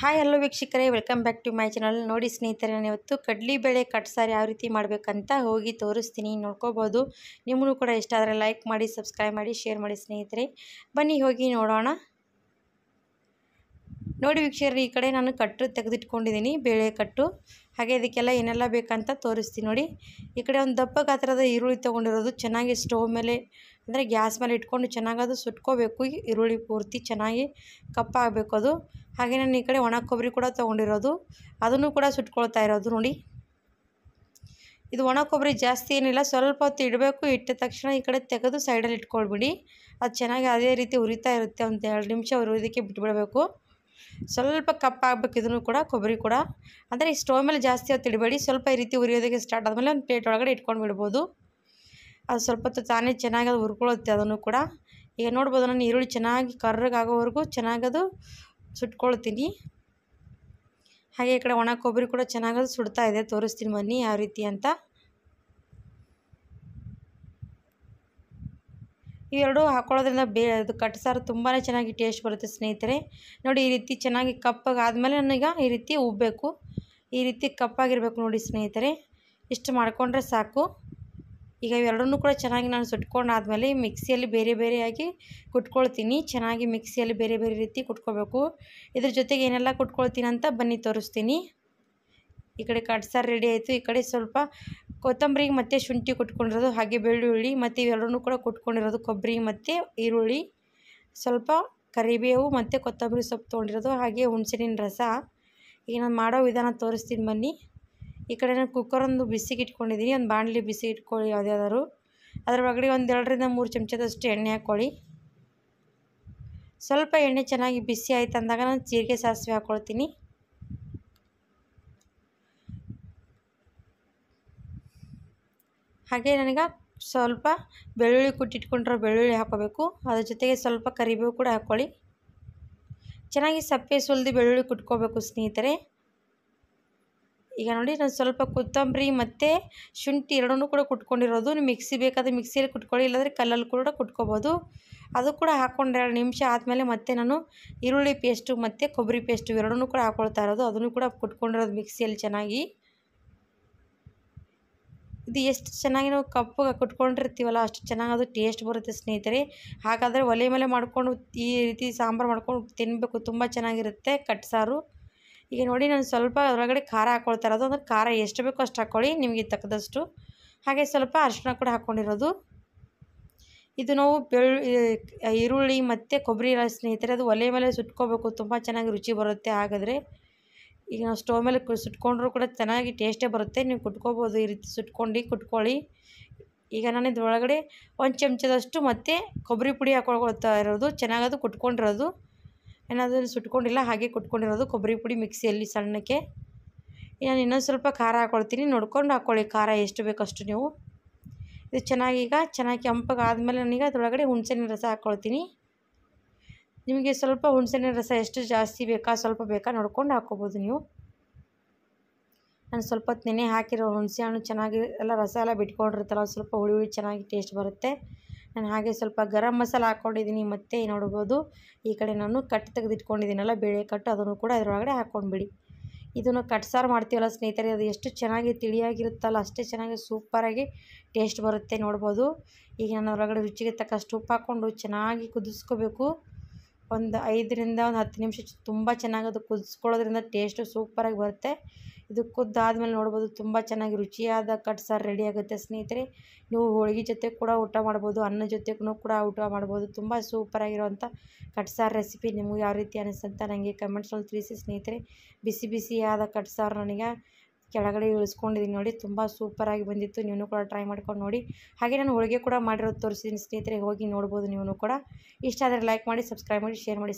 hi hello ವೀಕ್ಷಕರೇ welcome back to my channel ನೋಡಿ ಸ್ನೇಹಿತರೆ ನಾನು ಇವತ್ತು ಬೇಳೆ ಕಟ್ಸಾರಿ ಯಾವ ರೀತಿ ಮಾಡಬೇಕಂತ ಹೋಗಿ ತೋರಿಸ್ತೀನಿ ನೋಡ್ಕೋಬೋದು ನಿಮಗೂ ಕೂಡ ಇಷ್ಟ ಆದರೆ ಲೈಕ್ ಮಾಡಿ ಸಬ್ಸ್ಕ್ರೈಬ್ ಮಾಡಿ ಶೇರ್ ಮಾಡಿ ಸ್ನೇಹಿತರೆ ಬನ್ನಿ ಹೋಗಿ ನೋಡೋಣ ನೋಡಿ ವೀಕ್ಷಕರೇ ಈ ಕಡೆ ನಾನು ಕಟ್ಟು ತೆಗೆದಿಟ್ಕೊಂಡಿದ್ದೀನಿ ಬೇಳೆ ಕಟ್ಟು ಹಾಗೆ ಇದಕ್ಕೆಲ್ಲ ಏನೆಲ್ಲ ಬೇಕಂತ ತೋರಿಸ್ತೀನಿ ನೋಡಿ ಈ ಕಡೆ ಒಂದು ದಪ್ಪ ಗಾತ್ರದ ಈರುಳ್ಳಿ ತೊಗೊಂಡಿರೋದು ಚೆನ್ನಾಗಿ ಸ್ಟವ್ ಮೇಲೆ ಅಂದರೆ ಗ್ಯಾಸ್ ಮೇಲೆ ಇಟ್ಕೊಂಡು ಚೆನ್ನಾಗಿ ಅದು ಸುಟ್ಕೋಬೇಕು ಈರುಳ್ಳಿ ಪೂರ್ತಿ ಚೆನ್ನಾಗಿ ಕಪ್ಪಾಗಬೇಕು ಅದು ಹಾಗೆ ನಾನು ಈ ಕಡೆ ಒಣ ಕೊಬ್ಬರಿ ಕೂಡ ತೊಗೊಂಡಿರೋದು ಅದನ್ನು ಕೂಡ ಸುಟ್ಕೊಳ್ತಾ ಇರೋದು ನೋಡಿ ಇದು ಒಣ ಕೊಬ್ಬರಿ ಜಾಸ್ತಿ ಏನಿಲ್ಲ ಸ್ವಲ್ಪ ಹೊತ್ತು ಇಡಬೇಕು ಇಟ್ಟ ತಕ್ಷಣ ಈ ಕಡೆ ತೆಗೆದು ಸೈಡಲ್ಲಿ ಇಟ್ಕೊಳ್ಬಿಡಿ ಅದು ಚೆನ್ನಾಗಿ ಅದೇ ರೀತಿ ಉರಿತಾ ಇರುತ್ತೆ ಒಂದು ಎರಡು ನಿಮಿಷ ಉರಿಯೋದಕ್ಕೆ ಬಿಟ್ಬಿಡಬೇಕು ಸ್ವಲ್ಪ ಕಪ್ಪಾಗಬೇಕು ಇದನ್ನು ಕೂಡ ಕೊಬ್ಬರಿ ಕೂಡ ಅಂದರೆ ಸ್ಟವ್ ಮೇಲೆ ಜಾಸ್ತಿ ಹೊತ್ತು ಇಡಬೇಡಿ ಸ್ವಲ್ಪ ಈ ರೀತಿ ಉರಿಯೋದಕ್ಕೆ ಸ್ಟಾರ್ಟ್ ಆದಮೇಲೆ ಒಂದು ಪ್ಲೇಟ್ ಒಳಗಡೆ ಇಟ್ಕೊಂಡು ಬಿಡ್ಬೋದು ಅದು ಸ್ವಲ್ಪ ಹೊತ್ತು ತಾನೇ ಚೆನ್ನಾಗಿ ಅದು ಹುರ್ಕೊಳ್ಳುತ್ತೆ ಅದನ್ನು ಕೂಡ ಈಗ ನೋಡ್ಬೋದು ನಾನು ಈರುಳ್ಳಿ ಚೆನ್ನಾಗಿ ಕರ್ರಗಾಗೋವರೆಗೂ ಚೆನ್ನಾಗದು ಸುಟ್ಕೊಳ್ತೀನಿ ಹಾಗೆ ಈ ಕಡೆ ಒಣ ಕೊಬ್ಬರಿ ಕೂಡ ಚೆನ್ನಾಗದು ಸುಡ್ತಾ ಇದೆ ತೋರಿಸ್ತೀನಿ ಬನ್ನಿ ಯಾವ ರೀತಿ ಅಂತ ಇವೆರಡು ಹಾಕೊಳ್ಳೋದ್ರಿಂದ ಬೇ ಅದು ಕಟ್ ಸಾರು ತುಂಬಾ ಚೆನ್ನಾಗಿ ಟೇಸ್ಟ್ ಬರುತ್ತೆ ಸ್ನೇಹಿತರೆ ನೋಡಿ ಈ ರೀತಿ ಚೆನ್ನಾಗಿ ಕಪ್ಪಾಗಾದ್ಮೇಲೆ ನನಗೆ ಈ ರೀತಿ ಉಬ್ಬಬೇಕು ಈ ರೀತಿ ಕಪ್ಪಾಗಿರಬೇಕು ನೋಡಿ ಸ್ನೇಹಿತರೆ ಇಷ್ಟು ಮಾಡಿಕೊಂಡ್ರೆ ಸಾಕು ಈಗ ಇವೆರಡನ್ನೂ ಕೂಡ ಚೆನ್ನಾಗಿ ನಾನು ಆದಮೇಲೆ ಮಿಕ್ಸಿಯಲ್ಲಿ ಬೇರೆ ಬೇರೆಯಾಗಿ ಕುಟ್ಕೊಳ್ತೀನಿ ಚೆನ್ನಾಗಿ ಮಿಕ್ಸಿಯಲ್ಲಿ ಬೇರೆ ಬೇರೆ ರೀತಿ ಕುಟ್ಕೋಬೇಕು ಇದ್ರ ಜೊತೆಗೆ ಏನೆಲ್ಲ ಕುಟ್ಕೊಳ್ತೀನಿ ಅಂತ ಬನ್ನಿ ತೋರಿಸ್ತೀನಿ ಈ ಕಡೆ ಕಟ್ಸಾರು ರೆಡಿ ಆಯಿತು ಈ ಕಡೆ ಸ್ವಲ್ಪ ಕೊತ್ತಂಬರಿ ಮತ್ತು ಶುಂಠಿ ಕುಟ್ಕೊಂಡಿರೋದು ಹಾಗೆ ಬೆಳ್ಳುಳ್ಳಿ ಮತ್ತು ಇವೆರಡನ್ನೂ ಕೂಡ ಕುಟ್ಕೊಂಡಿರೋದು ಕೊಬ್ಬರಿ ಮತ್ತು ಈರುಳ್ಳಿ ಸ್ವಲ್ಪ ಕರಿಬೇವು ಮತ್ತು ಕೊತ್ತಂಬರಿ ಸೊಪ್ಪು ತೊಗೊಂಡಿರೋದು ಹಾಗೆ ಹುಣಸಿನ ರಸ ಈಗ ನಾನು ಮಾಡೋ ವಿಧಾನ ತೋರಿಸ್ತೀನಿ ಬನ್ನಿ ಈ ಕಡೆ ನಾನು ಒಂದು ಬಿಸಿಗೆ ಇಟ್ಕೊಂಡಿದ್ದೀನಿ ಒಂದು ಬಾಣಲಿ ಬಿಸಿ ಇಟ್ಕೊಳ್ಳಿ ಯಾವುದಾದ್ರು ಅದರ ಒಳಗಡೆ ಒಂದು ಎರಡರಿಂದ ಮೂರು ಚಮಚದಷ್ಟು ಎಣ್ಣೆ ಹಾಕ್ಕೊಳ್ಳಿ ಸ್ವಲ್ಪ ಎಣ್ಣೆ ಚೆನ್ನಾಗಿ ಬಿಸಿ ಆಯ್ತು ಅಂದಾಗ ನಾನು ಜೀರಿಗೆ ಸಾಸಿವೆ ಹಾಕ್ಕೊಳ್ತೀನಿ ಹಾಗೆ ನನಗೆ ಸ್ವಲ್ಪ ಬೆಳ್ಳುಳ್ಳಿ ಕುಟ್ಟಿಟ್ಕೊಂಡಿರೋ ಬೆಳ್ಳುಳ್ಳಿ ಹಾಕೋಬೇಕು ಅದ್ರ ಜೊತೆಗೆ ಸ್ವಲ್ಪ ಕರಿಬೇವು ಕೂಡ ಹಾಕ್ಕೊಳ್ಳಿ ಚೆನ್ನಾಗಿ ಸಪ್ಪೆ ಸುಲಿದು ಬೆಳ್ಳುಳ್ಳಿ ಕುಟ್ಕೋಬೇಕು ಸ್ನೇಹಿತರೆ ಈಗ ನೋಡಿ ನಾನು ಸ್ವಲ್ಪ ಕೊತ್ತಂಬರಿ ಮತ್ತು ಶುಂಠಿ ಎರಡನ್ನೂ ಕೂಡ ಕುಟ್ಕೊಂಡಿರೋದು ನೀವು ಮಿಕ್ಸಿ ಬೇಕಾದರೆ ಮಿಕ್ಸಿಯಲ್ಲಿ ಕುಟ್ಕೊಳ್ಳಿ ಇಲ್ಲಾಂದರೆ ಕಲ್ಲಲ್ಲಿ ಕೂಡ ಕುಟ್ಕೋಬೋದು ಅದು ಕೂಡ ಹಾಕ್ಕೊಂಡು ಎರಡು ನಿಮಿಷ ಆದಮೇಲೆ ಮತ್ತೆ ನಾನು ಈರುಳ್ಳಿ ಪೇಸ್ಟು ಮತ್ತು ಕೊಬ್ಬರಿ ಪೇಸ್ಟು ಎರಡನ್ನೂ ಕೂಡ ಹಾಕ್ಕೊಳ್ತಾ ಇರೋದು ಅದನ್ನು ಕೂಡ ಕುಟ್ಕೊಂಡಿರೋದು ಮಿಕ್ಸಿಯಲ್ಲಿ ಚೆನ್ನಾಗಿ ಇದು ಎಷ್ಟು ಚೆನ್ನಾಗಿ ನಾವು ಕಪ್ಪು ಕುಟ್ಕೊಂಡಿರ್ತೀವಲ್ಲ ಅಷ್ಟು ಚೆನ್ನಾಗಿ ಅದು ಟೇಸ್ಟ್ ಬರುತ್ತೆ ಸ್ನೇಹಿತರೆ ಹಾಗಾದರೆ ಒಲೆ ಮೇಲೆ ಮಾಡಿಕೊಂಡು ಈ ರೀತಿ ಸಾಂಬಾರು ಮಾಡಿಕೊಂಡು ತಿನ್ನಬೇಕು ತುಂಬ ಚೆನ್ನಾಗಿರುತ್ತೆ ಕಟ್ಸಾರು ಈಗ ನೋಡಿ ನಾನು ಸ್ವಲ್ಪ ಅದರೊಳಗಡೆ ಖಾರ ಹಾಕ್ಕೊಳ್ತಾ ಇರೋದು ಅಂದರೆ ಖಾರ ಎಷ್ಟು ಬೇಕೋ ಅಷ್ಟು ಹಾಕ್ಕೊಳ್ಳಿ ನಿಮಗೆ ತಕ್ಕದಷ್ಟು ಹಾಗೆ ಸ್ವಲ್ಪ ಅರಿಶಿನ ಕೂಡ ಹಾಕ್ಕೊಂಡಿರೋದು ಇದು ನಾವು ಬೆಳ್ ಈರುಳ್ಳಿ ಮತ್ತು ಕೊಬ್ಬರಿ ಸ್ನೇಹಿತರೆ ಅದು ಒಲೆ ಮೇಲೆ ಸುಟ್ಕೋಬೇಕು ತುಂಬ ಚೆನ್ನಾಗಿ ರುಚಿ ಬರುತ್ತೆ ಹಾಗಾದರೆ ಈಗ ನಾವು ಸ್ಟವ್ ಮೇಲೆ ಸುಟ್ಕೊಂಡ್ರೂ ಕೂಡ ಚೆನ್ನಾಗಿ ಟೇಸ್ಟೇ ಬರುತ್ತೆ ನೀವು ಕುಟ್ಕೋಬೋದು ಈ ರೀತಿ ಸುಟ್ಕೊಂಡು ಕುಟ್ಕೊಳ್ಳಿ ಈಗ ನಾನು ಇದರೊಳಗಡೆ ಒಂದು ಚಮಚದಷ್ಟು ಮತ್ತು ಕೊಬ್ಬರಿ ಪುಡಿ ಹಾಕೊಳ್ತಾ ಇರೋದು ಚೆನ್ನಾಗದು ಕುಟ್ಕೊಂಡಿರೋದು ಏನಾದರೂ ಸುಟ್ಕೊಂಡಿಲ್ಲ ಹಾಗೆ ಕುಟ್ಕೊಂಡಿರೋದು ಕೊಬ್ಬರಿ ಪುಡಿ ಮಿಕ್ಸಿಯಲ್ಲಿ ಸಣ್ಣಕ್ಕೆ ನಾನು ಇನ್ನೊಂದು ಸ್ವಲ್ಪ ಖಾರ ಹಾಕ್ಕೊಳ್ತೀನಿ ನೋಡ್ಕೊಂಡು ಹಾಕ್ಕೊಳ್ಳಿ ಖಾರ ಎಷ್ಟು ಬೇಕಷ್ಟು ನೀವು ಇದು ಚೆನ್ನಾಗಿ ಈಗ ಚೆನ್ನಾಗಿ ಕೆಂಪಗೆ ಆದಮೇಲೆ ನನಗೆ ಅದರೊಳಗಡೆ ಹುಣಸೆಹಣ್ಣಿನ ರಸ ಹಾಕ್ಕೊಳ್ತೀನಿ ನಿಮಗೆ ಸ್ವಲ್ಪ ಹುಣಸೆಹಣ್ಣಿನ ರಸ ಎಷ್ಟು ಜಾಸ್ತಿ ಬೇಕಾ ಸ್ವಲ್ಪ ಬೇಕಾ ನೋಡ್ಕೊಂಡು ಹಾಕ್ಕೊಬೋದು ನೀವು ನಾನು ಸ್ವಲ್ಪ ಹೊತ್ತು ನೆನೆ ಹಾಕಿರೋ ಹುಣಸೆ ಹಣ್ಣು ಚೆನ್ನಾಗಿ ಎಲ್ಲ ರಸ ಎಲ್ಲ ಬಿಟ್ಕೊಂಡಿರ್ತಲ್ಲ ಸ್ವಲ್ಪ ಹುಳಿ ಹುಳಿ ಚೆನ್ನಾಗಿ ಟೇಸ್ಟ್ ಬರುತ್ತೆ ನಾನು ಹಾಗೆ ಸ್ವಲ್ಪ ಗರಂ ಮಸಾಲ ಹಾಕ್ಕೊಂಡಿದ್ದೀನಿ ಮತ್ತೆ ನೋಡ್ಬೋದು ಈ ಕಡೆ ನಾನು ಕಟ್ ತೆಗೆದಿಟ್ಕೊಂಡಿದ್ದೀನಲ್ಲ ಬೇಳೆ ಕಟ್ಟು ಅದನ್ನು ಕೂಡ ಅದರೊಳಗಡೆ ಹಾಕ್ಕೊಂಡ್ಬಿಡಿ ಇದನ್ನು ಕಟ್ ಸಾರು ಮಾಡ್ತೀವಲ್ಲ ಸ್ನೇಹಿತರೆ ಅದು ಎಷ್ಟು ಚೆನ್ನಾಗಿ ತಿಳಿಯಾಗಿರುತ್ತಲ್ಲ ಅಷ್ಟೇ ಚೆನ್ನಾಗಿ ಸೂಪರಾಗಿ ಟೇಸ್ಟ್ ಬರುತ್ತೆ ನೋಡ್ಬೋದು ಈಗ ನಾನು ಹೊರಗಡೆ ರುಚಿಗೆ ತಕ್ಕಷ್ಟು ಉಪ್ಪು ಹಾಕ್ಕೊಂಡು ಚೆನ್ನಾಗಿ ಕುದಿಸ್ಕೋಬೇಕು ಒಂದು ಐದರಿಂದ ಒಂದು ಹತ್ತು ನಿಮಿಷ ತುಂಬ ಚೆನ್ನಾಗಿ ಅದು ಕುದಿಸ್ಕೊಳ್ಳೋದ್ರಿಂದ ಟೇಸ್ಟು ಸೂಪರಾಗಿ ಬರುತ್ತೆ ಇದು ಮೇಲೆ ನೋಡ್ಬೋದು ತುಂಬ ಚೆನ್ನಾಗಿ ರುಚಿಯಾದ ಕಟ್ ಸಾರು ರೆಡಿ ಆಗುತ್ತೆ ಸ್ನೇಹಿತರೆ ನೀವು ಹೋಳಿಗೆ ಜೊತೆ ಕೂಡ ಊಟ ಮಾಡ್ಬೋದು ಅನ್ನ ಜೊತೆಗೂ ಕೂಡ ಊಟ ಮಾಡ್ಬೋದು ತುಂಬ ಸೂಪರಾಗಿರುವಂಥ ಕಟ್ ಸಾರು ರೆಸಿಪಿ ನಿಮಗೆ ಯಾವ ರೀತಿ ಅನಿಸುತ್ತೆ ನನಗೆ ಕಮೆಂಟ್ಸಲ್ಲಿ ತಿಳಿಸಿ ಸ್ನೇಹಿತರೆ ಬಿಸಿ ಬಿಸಿಯಾದ ಕಟ್ ಸಾರು ನನಗೆ ಕೆಳಗಡೆ ಇಳಿಸ್ಕೊಂಡಿದ್ದೀನಿ ನೋಡಿ ತುಂಬ ಸೂಪರಾಗಿ ಬಂದಿತ್ತು ನೀವು ಕೂಡ ಟ್ರೈ ಮಾಡ್ಕೊಂಡು ನೋಡಿ ಹಾಗೆ ನಾನು ಹೋಳಿಗೆ ಕೂಡ ಮಾಡಿರೋದು ತೋರಿಸಿದ್ದೀನಿ ಸ್ನೇಹಿತರೆ ಹೋಗಿ ನೋಡ್ಬೋದು ನೀವು ಕೂಡ ಇಷ್ಟ ಆದರೆ ಲೈಕ್ ಮಾಡಿ ಸಬ್ಸ್ಕ್ರೈಬ್ ಮಾಡಿ ಶೇರ್ ಮಾಡಿ